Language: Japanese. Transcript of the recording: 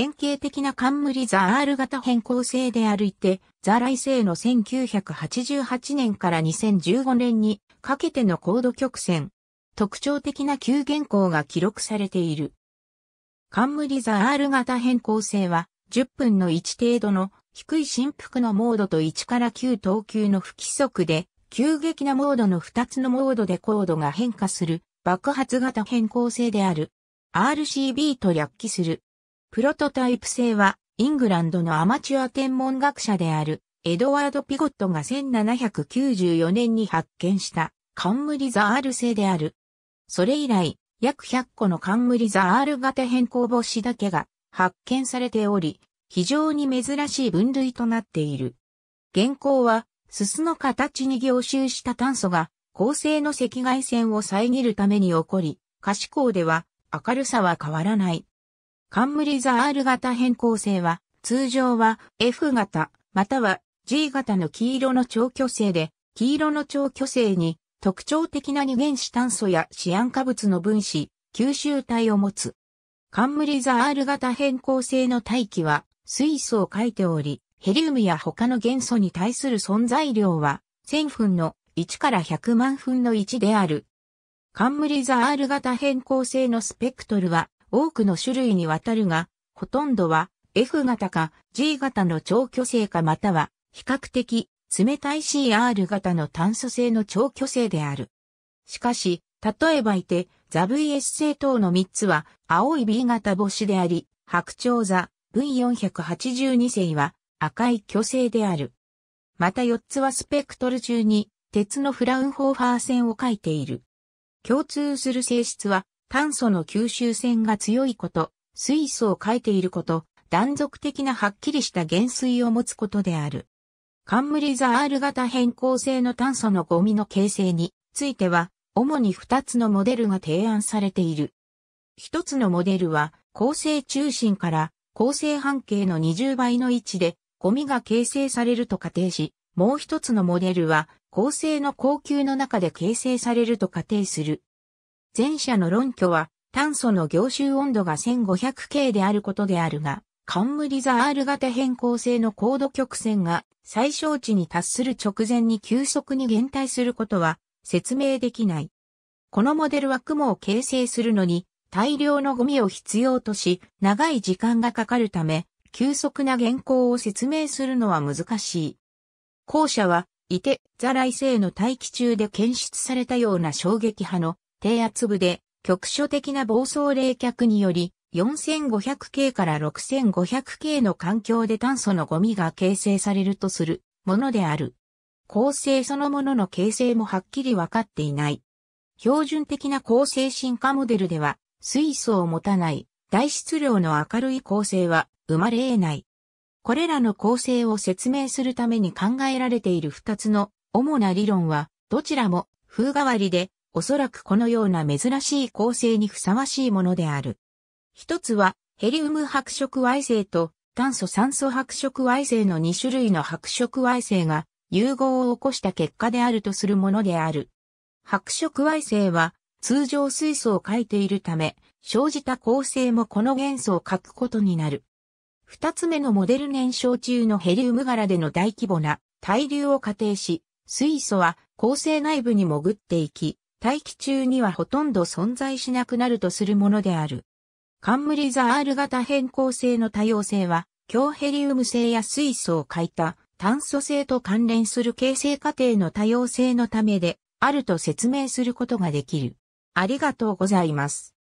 典型的な冠ザ R 型変更性で歩いて、ザライセイの1988年から2015年にかけての高度曲線。特徴的な急減項が記録されている。冠ザ R 型変更性は、10分の1程度の低い振幅のモードと1から9等級の不規則で、急激なモードの2つのモードで高度が変化する爆発型変更性である。RCB と略記する。プロトタイプ製は、イングランドのアマチュア天文学者である、エドワード・ピゴットが1794年に発見した、冠ザアール製である。それ以来、約100個の冠ザアール型変更星だけが発見されており、非常に珍しい分類となっている。現行は、すすの形に凝集した炭素が、恒星の赤外線を遮るために起こり、可視光では明るさは変わらない。冠ザ R 型変更性は、通常は F 型、または G 型の黄色の超巨性で、黄色の超巨性に特徴的な二原子炭素やシアン化物の分子、吸収体を持つ。冠ザ R 型変更性の大気は水素を書いており、ヘリウムや他の元素に対する存在量は1000分の1から100万分の1である。冠ザ R 型変更性のスペクトルは多くの種類にわたるが、ほとんどは F 型か G 型の超巨性かまたは比較的冷たい CR 型の炭素性の超巨性である。しかし、例えばいて、ザ VS 性等の3つは青い B 型星であり、白鳥座 V482 星は赤い巨星である。また4つはスペクトル中に鉄のフラウンホーファー線を描いている。共通する性質は炭素の吸収線が強いこと、水素を変えていること、断続的なはっきりした減衰を持つことである。カンムリザール型変更性の炭素のゴミの形成については、主に2つのモデルが提案されている。1つのモデルは、構成中心から構成半径の20倍の位置でゴミが形成されると仮定し、もう一つのモデルは構成の高級の中で形成されると仮定する。前者の論拠は、炭素の凝集温度が 1500K であることであるが、カンムリザ R 型変更性の高度曲線が最小値に達する直前に急速に減退することは説明できない。このモデルは雲を形成するのに大量のゴミを必要とし、長い時間がかかるため、急速な原稿を説明するのは難しい。後者は、いて、座来性の大気中で検出されたような衝撃波の低圧部で局所的な暴走冷却により 4500K から 6500K の環境で炭素のゴミが形成されるとするものである。構成そのものの形成もはっきりわかっていない。標準的な構成進化モデルでは水素を持たない大質量の明るい構成は生まれ得ない。これらの構成を説明するために考えられている二つの主な理論はどちらも風変わりでおそらくこのような珍しい構成にふさわしいものである。一つは、ヘリウム白色矮星と炭素酸素白色矮星の2種類の白色矮星が融合を起こした結果であるとするものである。白色矮星は通常水素を欠いているため、生じた構成もこの元素を欠くことになる。二つ目のモデル燃焼中のヘリウム柄での大規模な対流を仮定し、水素は構成内部に潜っていき、大気中にはほとんど存在しなくなるとするものである。冠ザール型変更性の多様性は、強ヘリウム性や水素を欠いた炭素性と関連する形成過程の多様性のためであると説明することができる。ありがとうございます。